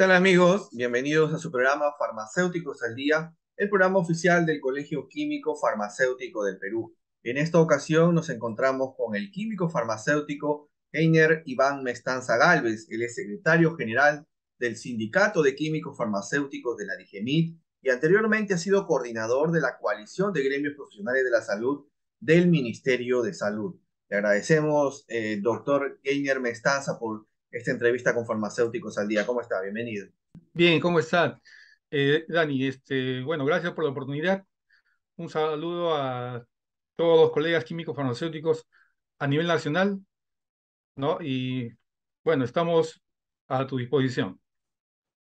tal amigos? Bienvenidos a su programa Farmacéuticos al Día, el programa oficial del Colegio Químico Farmacéutico del Perú. En esta ocasión nos encontramos con el químico farmacéutico Heiner Iván Mestanza Galvez, el secretario general del Sindicato de Químicos Farmacéuticos de la DIGEMIT y anteriormente ha sido coordinador de la Coalición de Gremios Profesionales de la Salud del Ministerio de Salud. Le agradecemos, eh, doctor Heiner Mestanza, por esta entrevista con Farmacéuticos al Día. ¿Cómo está? Bienvenido. Bien, ¿cómo está? Eh, Dani, este, bueno, gracias por la oportunidad. Un saludo a todos los colegas químicos farmacéuticos a nivel nacional, ¿no? Y bueno, estamos a tu disposición.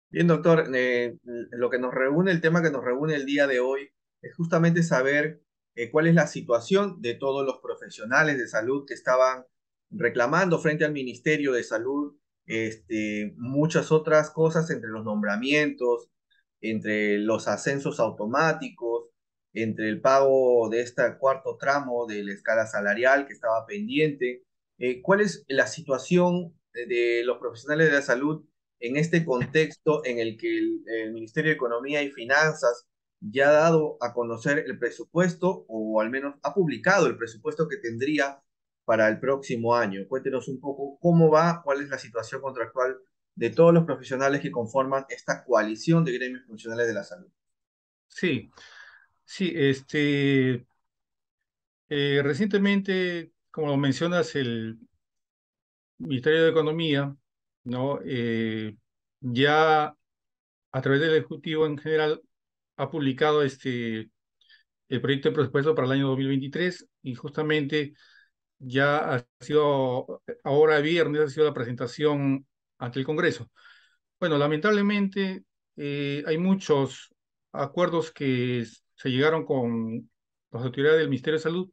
Bien, doctor, eh, lo que nos reúne, el tema que nos reúne el día de hoy es justamente saber eh, cuál es la situación de todos los profesionales de salud que estaban reclamando frente al Ministerio de Salud este, muchas otras cosas entre los nombramientos, entre los ascensos automáticos, entre el pago de este cuarto tramo de la escala salarial que estaba pendiente. Eh, ¿Cuál es la situación de, los profesionales de la salud en este contexto en el que el, Ministerio de Economía y Finanzas ya ha dado a conocer el presupuesto o al menos ha publicado el presupuesto que tendría para el próximo año. Cuéntenos un poco cómo va, cuál es la situación contractual de todos los profesionales que conforman esta coalición de gremios funcionales de la salud. Sí, sí, este, eh, recientemente, como lo mencionas, el Ministerio de Economía, ¿no? Eh, ya a través del Ejecutivo en general ha publicado este, el proyecto de presupuesto para el año 2023 y justamente ya ha sido, ahora viernes ha sido la presentación ante el Congreso. Bueno, lamentablemente eh, hay muchos acuerdos que se llegaron con las autoridades del Ministerio de Salud,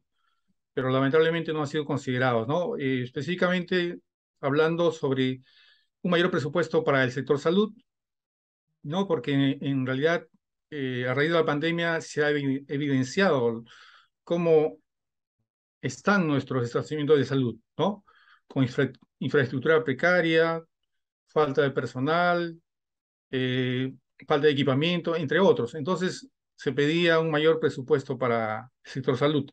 pero lamentablemente no han sido considerados, ¿no? Eh, específicamente hablando sobre un mayor presupuesto para el sector salud, ¿no? Porque en, eh, en realidad, eh, a raíz de la pandemia, se ha evidenciado cómo están nuestros establecimientos de salud, ¿no? Con infraestructura precaria, falta de personal, eh, falta de equipamiento, entre otros. Entonces, se pedía un mayor presupuesto para el sector salud.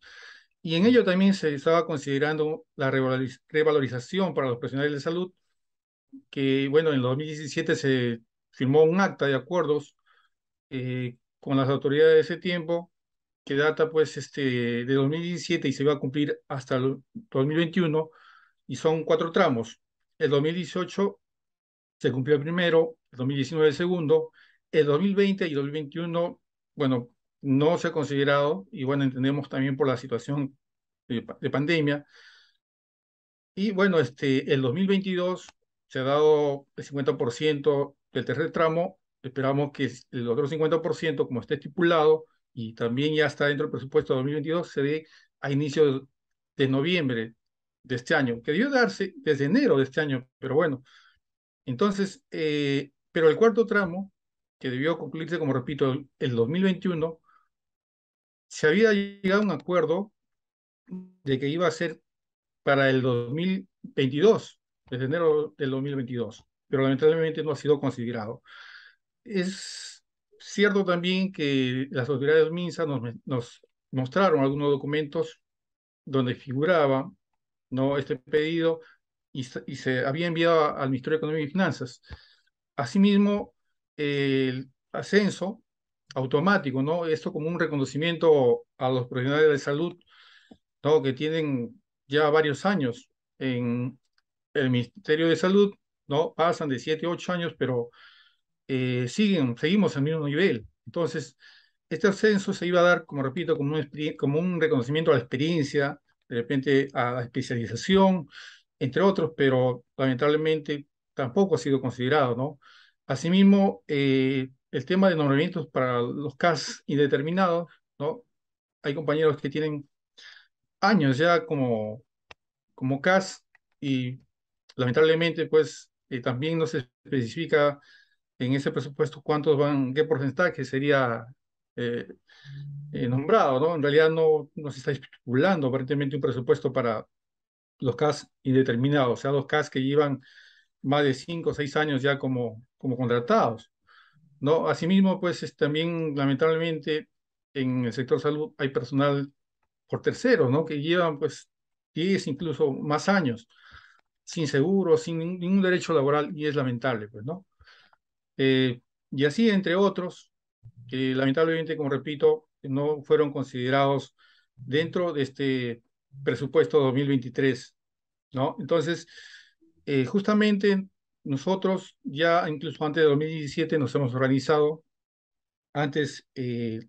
Y en ello también se estaba considerando la revalorización para los profesionales de salud, que, bueno, en 2017 se firmó un acta de acuerdos eh, con las autoridades de ese tiempo que data pues este, de 2017 y se va a cumplir hasta el 2021 y son cuatro tramos. El 2018 se cumplió el primero, el 2019 el segundo, el 2020 y el 2021, bueno, no se ha considerado y bueno, entendemos también por la situación de, pandemia. Y bueno, este, el 2022 se ha dado el 50% del tercer tramo, esperamos que el otro 50%, como está estipulado, y también ya está dentro del presupuesto 2022, se dé a inicios de noviembre de este año, que debió darse desde enero de este año, pero bueno. Entonces, eh, pero el cuarto tramo, que debió concluirse, como repito, el, 2021, se había llegado a un acuerdo de que iba a ser para el 2022, desde enero del 2022, pero lamentablemente no ha sido considerado. Es cierto también que las autoridades MINSA nos, nos mostraron algunos documentos donde figuraba ¿no? este pedido y, se había enviado al Ministerio de Economía y Finanzas. Asimismo, el ascenso automático, ¿no? Esto como un reconocimiento a los profesionales de salud, ¿no? Que tienen ya varios años en el Ministerio de Salud, ¿no? Pasan de 7, ocho años, pero eh, siguen, seguimos al mismo nivel. Entonces, este ascenso se iba a dar, como repito, como un, como un reconocimiento a la experiencia, de repente a la especialización, entre otros, pero lamentablemente tampoco ha sido considerado, ¿no? Asimismo, eh, el tema de nombramientos para los CAS indeterminados, ¿no? Hay compañeros que tienen años ya como, como CAS y lamentablemente, pues, eh, también no se especifica en ese presupuesto cuántos van, qué porcentaje sería eh, eh, nombrado, ¿no? En realidad no, nos se está estipulando aparentemente un presupuesto para los CAS indeterminados, o sea, los CAS que llevan más de cinco o seis años ya como, como contratados, ¿no? Asimismo, pues también lamentablemente en el sector salud hay personal por terceros, ¿no? Que llevan pues 10 incluso más años sin seguro, sin ningún derecho laboral y es lamentable, pues, ¿no? Eh, y así, entre otros, que lamentablemente, como repito, no fueron considerados dentro de este presupuesto 2023, ¿no? Entonces, eh, justamente nosotros ya incluso antes de 2017 nos hemos organizado, antes eh,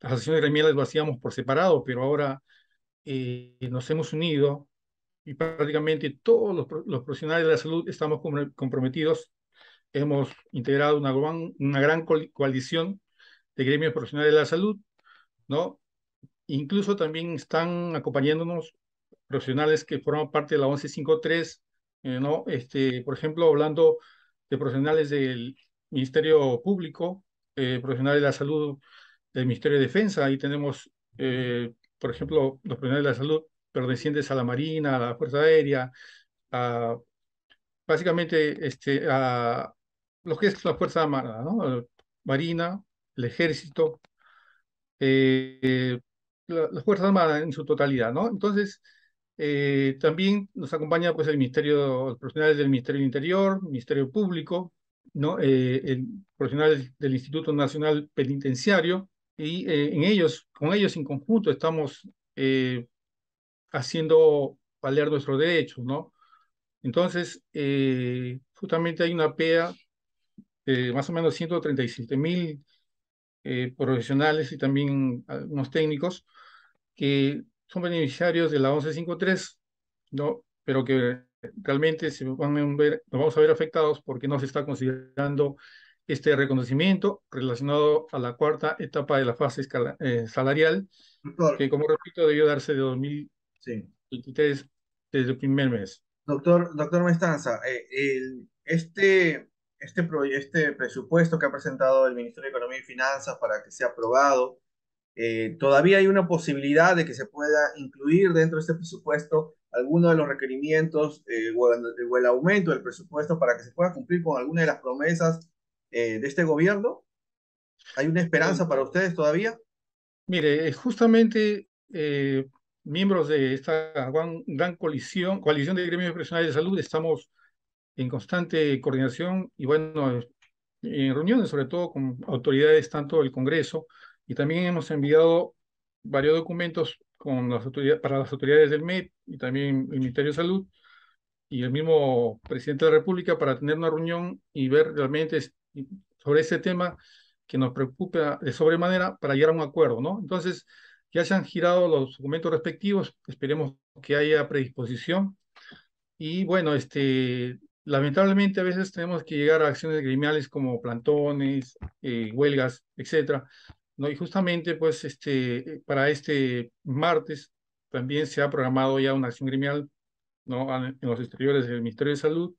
las asociaciones gremiales lo hacíamos por separado, pero ahora eh, nos hemos unido y prácticamente todos los, profesionales de la salud estamos comprometidos hemos integrado una gran, una gran coalición de gremios profesionales de la salud, ¿no? Incluso también están acompañándonos profesionales que forman parte de la 1153, tres, eh, ¿no? Este, por ejemplo, hablando de profesionales del Ministerio Público, eh, profesionales de la salud del Ministerio de Defensa, ahí tenemos, eh, por ejemplo, los profesionales de la salud pertenecientes a la Marina, a la Fuerza Aérea, a, básicamente este, a, los que es la Fuerza Armada, ¿no? Eh, Marina, el Ejército, las eh, la, Armadas Fuerza en su totalidad, ¿no? Entonces, eh, también nos acompaña pues el Ministerio, los profesionales del Ministerio del Interior, Ministerio Público, ¿no? el profesional del Instituto Nacional Penitenciario, y en ellos, con ellos en conjunto estamos haciendo valer nuestros derechos, ¿no? Entonces, justamente hay una PEA eh, más o menos 137 mil eh, profesionales y también algunos técnicos que son beneficiarios de la 1153, ¿no? pero que realmente se van a ver, nos vamos a ver afectados porque no se está considerando este reconocimiento relacionado a la cuarta etapa de la fase eh, salarial, que como repito debió darse de 2023 desde el primer mes. Doctor, doctor Mestanza, el, este, este, este presupuesto que ha presentado el Ministerio de Economía y Finanzas para que sea aprobado, eh, todavía hay una posibilidad de que se pueda incluir dentro de este presupuesto alguno de los requerimientos eh, o, el, aumento del presupuesto para que se pueda cumplir con alguna de las promesas eh, de este gobierno? ¿Hay una esperanza para ustedes todavía? Mire, justamente miembros de esta gran, gran coalición, coalición de gremios profesionales de salud, estamos en constante coordinación y bueno, en reuniones sobre todo con autoridades tanto del Congreso y también hemos enviado varios documentos con las autoridades, para las autoridades del MED y también el Ministerio de Salud y el mismo presidente de la República para tener una reunión y ver realmente sobre ese tema que nos preocupa de sobremanera para llegar a un acuerdo, ¿no? Entonces, ya se han girado los documentos respectivos, esperemos que haya predisposición. Y bueno, este, Lamentablemente a veces tenemos que llegar a acciones gremiales como plantones, eh, huelgas, etcétera. ¿no? Y justamente pues este, eh, para este martes también se ha programado ya una acción gremial ¿no? en los exteriores del Ministerio de Salud,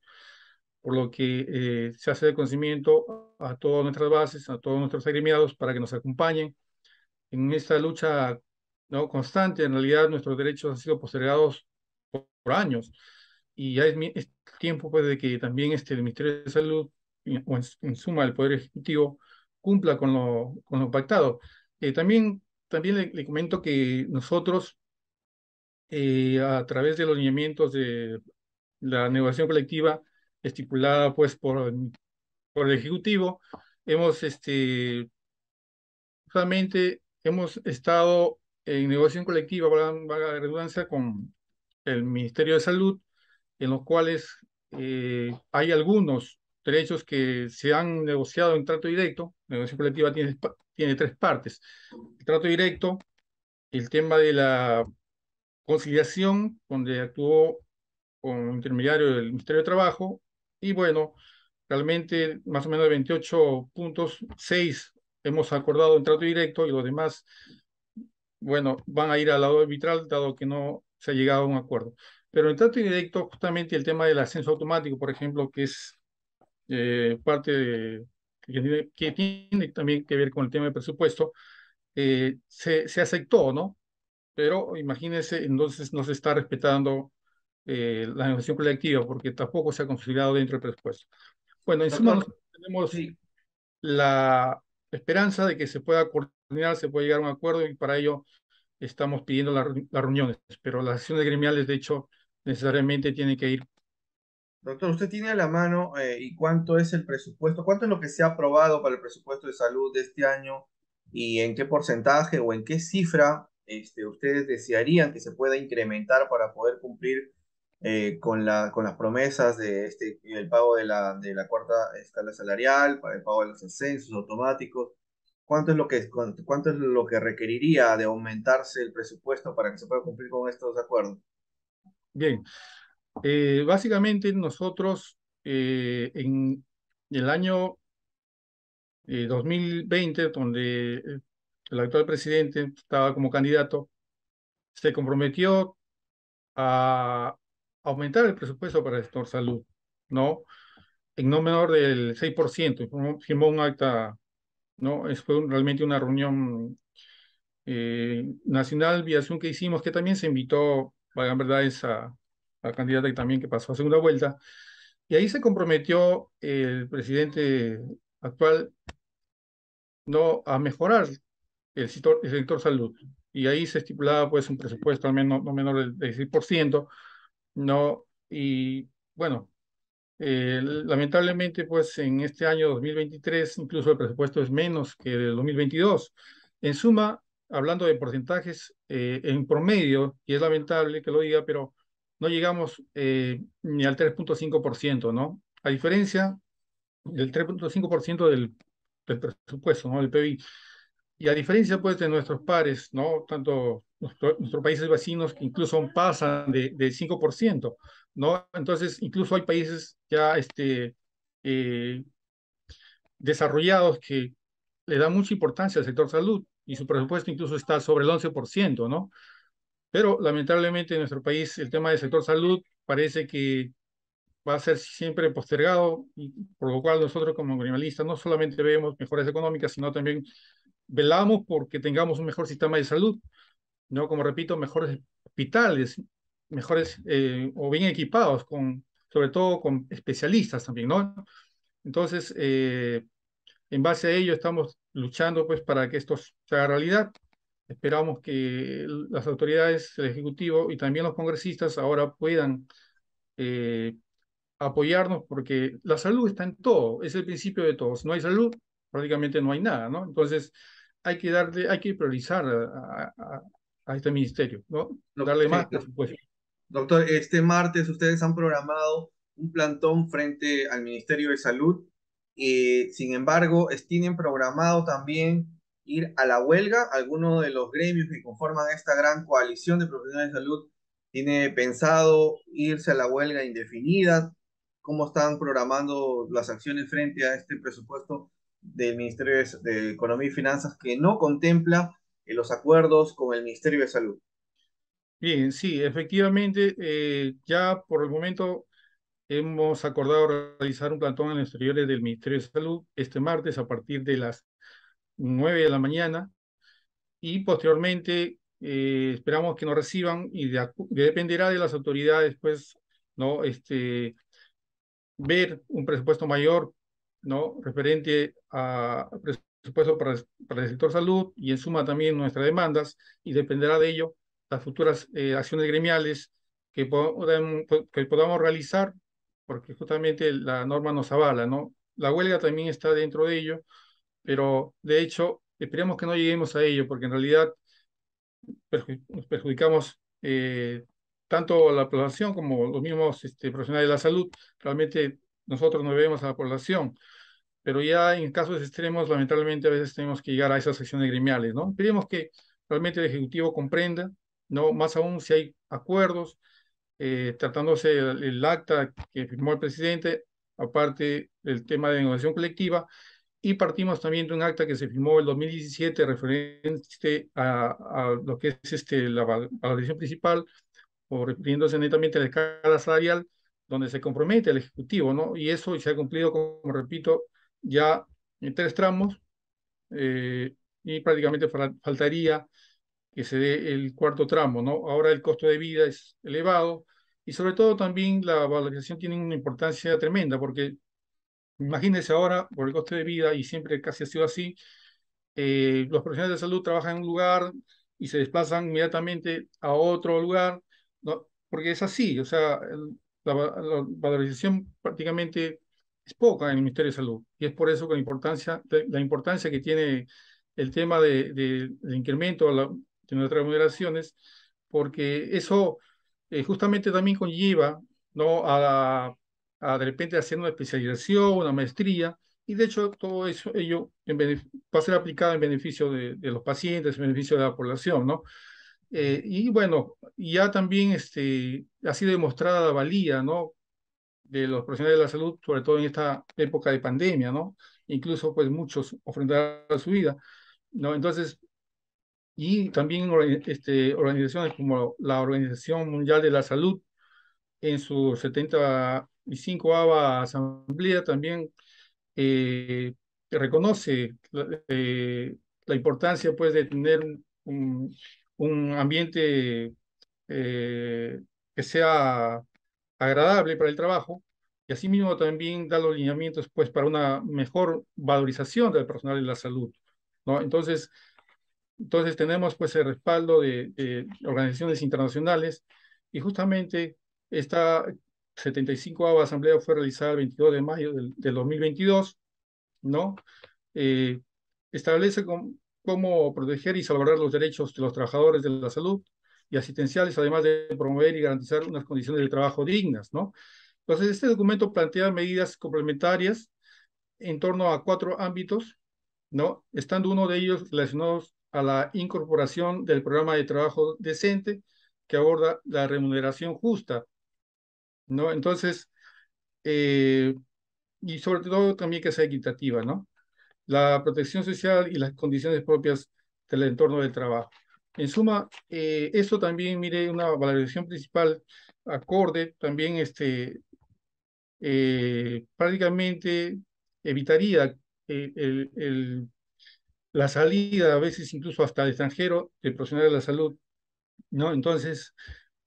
por lo que eh, se hace de conocimiento a todas nuestras bases, a todos nuestros agremiados para que nos acompañen en esta lucha ¿no? constante. En realidad nuestros derechos han sido postergados por años y ya es, tiempo pues, de que también este, el Ministerio de Salud, o en, suma el Poder Ejecutivo, cumpla con lo, con lo pactado. Eh, también también le, comento que nosotros, eh, a través de los lineamientos de la negociación colectiva estipulada pues, por, por el Ejecutivo, hemos, este, justamente, hemos estado en negociación colectiva, valga la redundancia, con el Ministerio de Salud, en los cuales eh, hay algunos derechos que se han negociado en trato directo. La negociación colectiva tiene, tiene tres partes. El trato directo, el tema de la conciliación, donde actuó con intermediario del Ministerio de Trabajo, y bueno, realmente más o menos 28 puntos, 6 hemos acordado en trato directo y los demás, bueno, van a ir al lado arbitral, dado que no se ha llegado a un acuerdo. Pero en tanto indirecto, justamente el tema del ascenso automático, por ejemplo, que es eh, parte de, que, tiene, también que ver con el tema del presupuesto, eh, se, se, aceptó, ¿no? Pero imagínense, entonces no se está respetando eh, la negociación colectiva porque tampoco se ha considerado dentro del presupuesto. Bueno, en suma, tenemos la esperanza de que se pueda coordinar, se pueda llegar a un acuerdo y para ello estamos pidiendo las reuniones, pero las sesiones gremiales, de hecho, necesariamente tiene que ir. Doctor, usted tiene a la mano eh, y cuánto es el presupuesto, cuánto es lo que se ha aprobado para el presupuesto de salud de este año y en qué porcentaje o en qué cifra este, ustedes desearían que se pueda incrementar para poder cumplir eh, con, la, con las promesas de este, el pago de la, de la cuarta escala salarial, para el pago de los ascensos automáticos. ¿Cuánto es, lo que, ¿Cuánto es lo que requeriría de aumentarse el presupuesto para que se pueda cumplir con estos acuerdos? Bien, eh, básicamente nosotros eh, en el año 2020, eh, donde el actual presidente estaba como candidato, se comprometió a aumentar el presupuesto para el sector salud, ¿no? En no menor del 6%, firmó, un acta, ¿no? Es, fue realmente una reunión nacional, viación que hicimos, que también se invitó valga en verdad esa la candidata también que pasó a segunda vuelta, y ahí se comprometió el presidente actual no a mejorar el sector, el sector salud. Y ahí se estipulaba pues un presupuesto al menos no menor del 16%, ¿no? Y bueno, eh, lamentablemente pues en este año 2023 incluso el presupuesto es menos que el 2022. En suma, hablando de porcentajes, eh, en promedio, y es lamentable que lo diga, pero no llegamos eh, ni al 3.5%, ¿no? A diferencia del 3.5% del, del presupuesto, ¿no? Del PBI. Y a diferencia, pues, de nuestros pares, ¿no? Tanto nuestros países vecinos que incluso pasan de, 5%, ¿no? Entonces, incluso hay países ya este, eh, desarrollados que le dan mucha importancia al sector salud y su presupuesto incluso está sobre el 11%, ¿no? Pero lamentablemente en nuestro país el tema del sector salud parece que va a ser siempre postergado, y por lo cual nosotros como animalistas no solamente vemos mejoras económicas, sino también velamos porque tengamos un mejor sistema de salud, ¿no? Como repito, mejores hospitales, mejores eh, o bien equipados, con, sobre todo con especialistas también, ¿no? Entonces, eh, en base a ello estamos luchando pues para que esto se haga realidad. Esperamos que las autoridades, el Ejecutivo y también los congresistas ahora puedan eh, apoyarnos porque la salud está en todo, es el principio de todos. No hay salud, prácticamente no hay nada, ¿no? Entonces hay que darle, hay que priorizar a, a este ministerio, ¿no? Darle más, por supuesto. Doctor, este martes ustedes han programado un plantón frente al Ministerio de Salud eh, sin embargo, tienen programado también ir a la huelga. Algunos de los gremios que conforman esta gran coalición de profesionales de salud tiene pensado irse a la huelga indefinida. ¿Cómo están programando las acciones frente a este presupuesto del Ministerio de Economía y Finanzas que no contempla eh, los acuerdos con el Ministerio de Salud? Bien, sí, efectivamente, eh, ya por el momento hemos acordado realizar un plantón en los exteriores del Ministerio de Salud este martes a partir de las 9 de la mañana y posteriormente eh, esperamos que nos reciban y dependerá de las autoridades pues no este ver un presupuesto mayor no referente a presupuesto para, el sector salud y en suma también nuestras demandas y dependerá de ello las futuras eh, acciones gremiales que, que podamos realizar porque justamente la norma nos avala, ¿no? La huelga también está dentro de ello, pero de hecho esperemos que no lleguemos a ello, porque en realidad nos perjudicamos eh, tanto tanto la población como los mismos este, profesionales de la salud. Realmente nosotros nos vemos a la población, pero ya en casos extremos, lamentablemente, a veces tenemos que llegar a esas sesiones gremiales, ¿no? Esperemos que realmente el Ejecutivo comprenda, ¿no? Más aún si hay acuerdos, eh, tratándose el, acta que firmó el presidente, aparte del tema de negociación colectiva, y partimos también de un acta que se firmó el 2017 referente a, lo que es este, la valoración principal, o refiriéndose netamente a la escala salarial, donde se compromete el Ejecutivo, ¿no? Y eso se ha cumplido, como repito, ya en tres tramos, eh, y prácticamente faltaría que se dé el cuarto tramo, ¿no? Ahora el costo de vida es elevado, y sobre todo también la valorización tiene una importancia tremenda porque imagínense ahora por el coste de vida y siempre casi ha sido así, eh, los profesionales de salud trabajan en un lugar y se desplazan inmediatamente a otro lugar, no, porque es así, o sea, la, valorización prácticamente es poca en el Ministerio de Salud y es por eso que la importancia, la importancia que tiene el tema del incremento la, de nuestras remuneraciones, porque eso eh, justamente también conlleva ¿no? a, de repente hacer una especialización, una maestría, y de hecho todo eso ello va a ser aplicado en beneficio de, los pacientes, en beneficio de la población, ¿no? Eh, y bueno, ya también este, ha sido demostrada la valía, ¿no? De los profesionales de la salud, sobre todo en esta época de pandemia, ¿no? Incluso pues muchos ofrendaron su vida, ¿no? Entonces, y también este, organizaciones como la Organización Mundial de la Salud en su 75 ava asamblea también eh, reconoce eh, la, importancia pues de tener un, un ambiente eh, que sea agradable para el trabajo y asimismo también da los lineamientos pues para una mejor valorización del personal de la salud ¿no? entonces entonces tenemos pues el respaldo de, organizaciones internacionales y justamente esta 75 asamblea fue realizada el 22 de mayo del, 2022, ¿no? Eh, establece cómo proteger y salvaguardar los derechos de los trabajadores de la salud y asistenciales, además de promover y garantizar unas condiciones de trabajo dignas, ¿no? Entonces, este documento plantea medidas complementarias en torno a cuatro ámbitos, ¿no? Estando uno de ellos relacionados a la incorporación del programa de trabajo decente que aborda la remuneración justa. ¿no? Entonces, eh, y sobre todo también que sea equitativa, ¿no? La protección social y las condiciones propias del entorno del trabajo. En suma, eh, eso también, mire, una valoración principal acorde, también este, eh, prácticamente evitaría el, la salida, a veces incluso hasta al extranjero, de profesionales de la salud, ¿no? Entonces,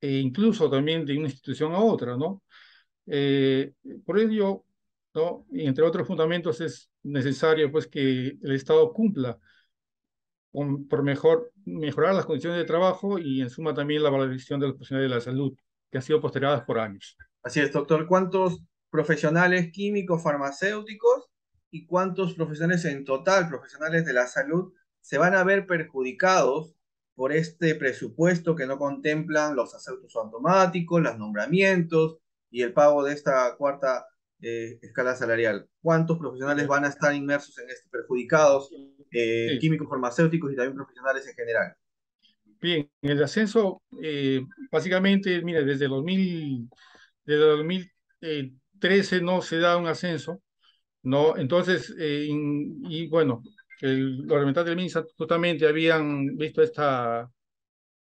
eh, incluso también de una institución a otra, ¿no? Eh, por ello, ¿no? Y entre otros fundamentos, es necesario pues, que el Estado cumpla por mejor, mejorar las condiciones de trabajo y, en suma, también la valorización de los profesionales de la salud, que han sido postergadas por años. Así es, doctor. ¿Cuántos profesionales químicos, farmacéuticos y cuántos profesionales en total, profesionales de la salud, se van a ver perjudicados por este presupuesto que no contemplan los asaltos automáticos, los nombramientos y el pago de esta cuarta eh, escala salarial. ¿Cuántos profesionales van a estar inmersos en este perjudicados, eh, químicos farmacéuticos y también profesionales en general? Bien, el ascenso, eh, básicamente, mire, desde, 2000, desde 2013 no se da un ascenso ¿no? Entonces, eh, y bueno, el, los representantes del MINSA justamente habían visto esta,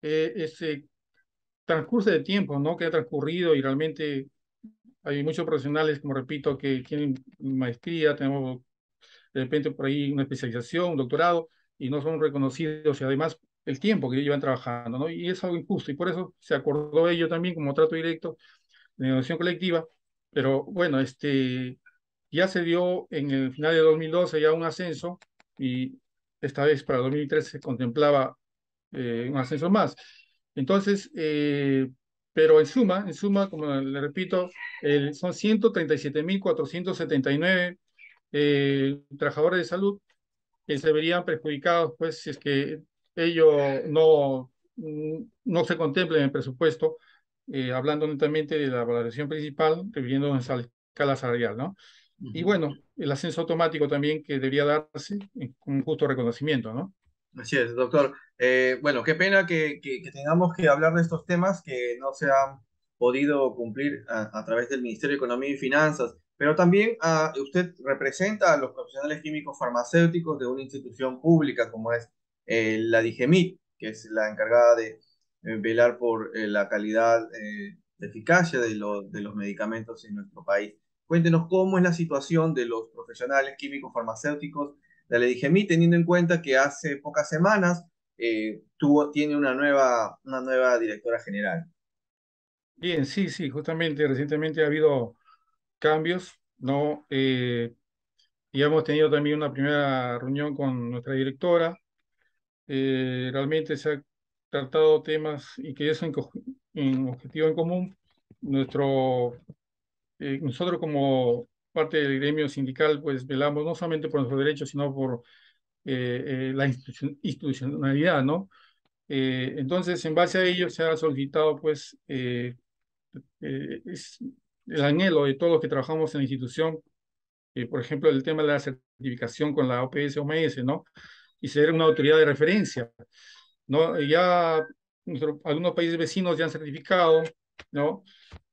eh, ese transcurso de tiempo, ¿no? Que ha transcurrido y realmente hay muchos profesionales, como repito, que tienen maestría, tenemos de repente por ahí una especialización, un doctorado, y no son reconocidos y además el tiempo que llevan trabajando, ¿no? Y es algo injusto, y por eso se acordó ello también como trato directo de negociación colectiva, pero bueno, este, ya se dio en el final de 2012 ya un ascenso y esta vez para 2013 se contemplaba eh, un ascenso más. Entonces, eh, pero en suma, en suma, como le repito, son 137.479 eh, trabajadores de salud que se verían perjudicados, pues, si es que ello no, mm, no se contempla en el presupuesto, eh, hablando netamente de la valoración principal, refiriéndonos a la escala salarial, ¿no? Y bueno, el ascenso automático también que debería darse un eh, justo reconocimiento, ¿no? Así es, doctor. Eh, bueno, qué pena que, tengamos que hablar de estos temas que no se han podido cumplir a, través del Ministerio de Economía y Finanzas, pero también ah, usted representa a los profesionales químicos farmacéuticos de una institución pública como es eh, la DIGEMIT, que es la encargada de velar por la calidad de eficacia de, de los medicamentos en nuestro país. Cuéntenos cómo es la situación de los profesionales químicos farmacéuticos de la mí teniendo en cuenta que hace pocas semanas eh, tuvo, tiene una nueva, una nueva directora general. Bien, sí, sí, justamente recientemente ha habido cambios, ¿no? Eh, y hemos tenido también una primera reunión con nuestra directora. Eh, realmente se han tratado temas y que es un objetivo en común. Nuestro eh, nosotros como parte del gremio sindical, pues velamos no solamente por nuestros derechos, sino por eh, eh, la institucionalidad, ¿no? entonces, en base a ello se ha solicitado, pues, es el anhelo de todos los que trabajamos en la institución, por ejemplo, el tema de la certificación con la OPS-OMS, ¿no? Y ser una autoridad de referencia, ¿no? Ya algunos países vecinos ya han certificado, ¿no?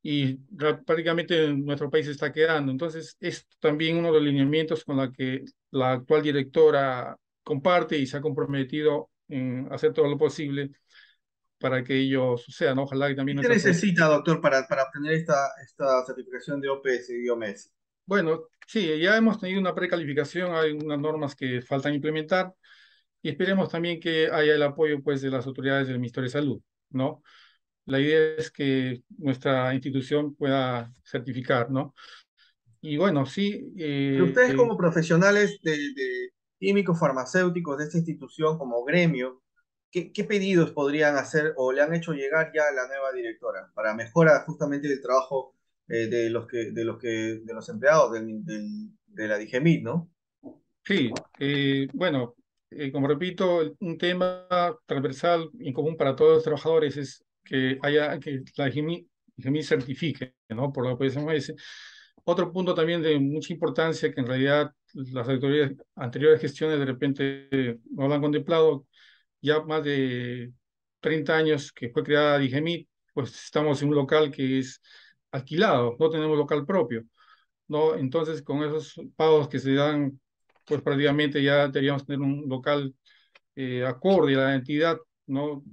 y prácticamente nuestro país está quedando. Entonces, es también uno de los lineamientos con la que la actual directora comparte y se ha comprometido en hacer todo lo posible para que ello suceda. ¿no? Ojalá que también... ¿Qué necesita, doctor, para, para obtener esta, esta certificación de OPS y OMS? Bueno, sí, ya hemos tenido una precalificación, hay unas normas que faltan implementar y esperemos también que haya el apoyo pues, de las autoridades del Ministerio de Salud, ¿no? la idea es que nuestra institución pueda certificar, ¿no? Y bueno, sí. Eh, ustedes como profesionales de, químicos farmacéuticos de esta institución, como gremio, ¿qué, pedidos podrían hacer o le han hecho llegar ya a la nueva directora para mejorar justamente el trabajo eh, de los que de los que de los empleados de la DIGEMIT, ¿no? Sí, eh, bueno, como repito, un tema transversal y común para todos los trabajadores es que, haya, que la GMI, certifique ¿no? por la ese Otro punto también de mucha importancia que en realidad las autoridades anteriores gestiones de repente no lo han contemplado, ya más de 30 años que fue creada DGMI, pues estamos en un local que es alquilado, no tenemos local propio. ¿no? Entonces, con esos pagos que se dan, pues prácticamente ya deberíamos tener un local eh, acorde a la entidad, ¿no?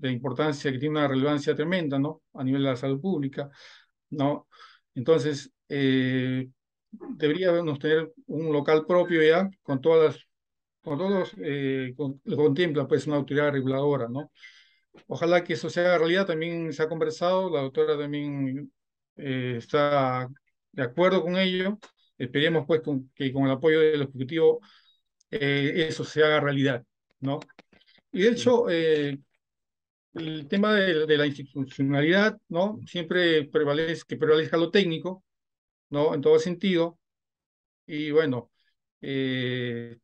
de importancia, que tiene una relevancia tremenda, ¿no? A nivel de la salud pública, ¿no? Entonces, eh, deberíamos tener un local propio ya, con todas las, con todos, eh, con, lo contempla pues una autoridad reguladora, ¿no? Ojalá que eso se haga realidad, también se ha conversado, la doctora también eh, está de acuerdo con ello, esperemos pues con, que con el apoyo del Ejecutivo eh, eso se haga realidad, ¿no? Y de hecho, eh, el tema de, la institucionalidad, ¿no? Siempre prevalece, que prevalezca lo técnico, ¿no? En todo sentido. Y bueno, eh,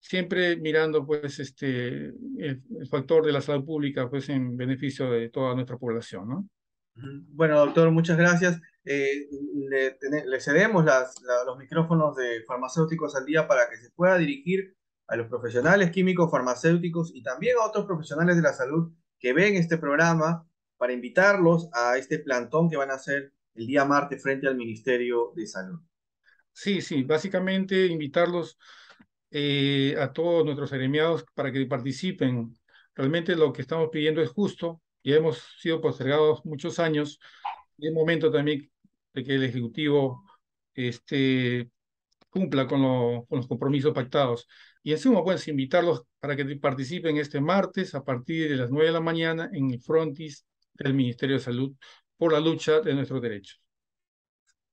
siempre mirando, pues, este, el, factor de la salud pública, pues, en beneficio de toda nuestra población, ¿no? Bueno, doctor, muchas gracias. Eh, le, cedemos las, los micrófonos de farmacéuticos al día para que se pueda dirigir a los profesionales químicos farmacéuticos y también a otros profesionales de la salud que ven este programa para invitarlos a este plantón que van a hacer el día martes frente al Ministerio de Salud. Sí, sí, básicamente invitarlos eh, a todos nuestros agremiados para que participen. Realmente lo que estamos pidiendo es justo, ya hemos sido postergados muchos años, y es momento también de que el Ejecutivo este, cumpla con, con los compromisos pactados. Y en suma, puedes invitarlos para que participen este martes a partir de las 9 de la mañana en el frontis del Ministerio de Salud por la lucha de nuestros derechos.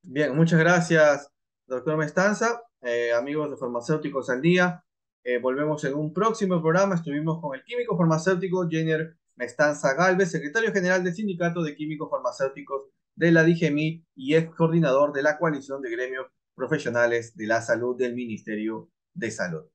Bien, muchas gracias, doctor Mestanza, eh, amigos de Farmacéuticos al Día. Eh, volvemos en un próximo programa. Estuvimos con el químico farmacéutico Jenner Mestanza Galvez, secretario general del Sindicato de Químicos Farmacéuticos de la DGMI y ex coordinador de la coalición de gremios profesionales de la salud del Ministerio de Salud.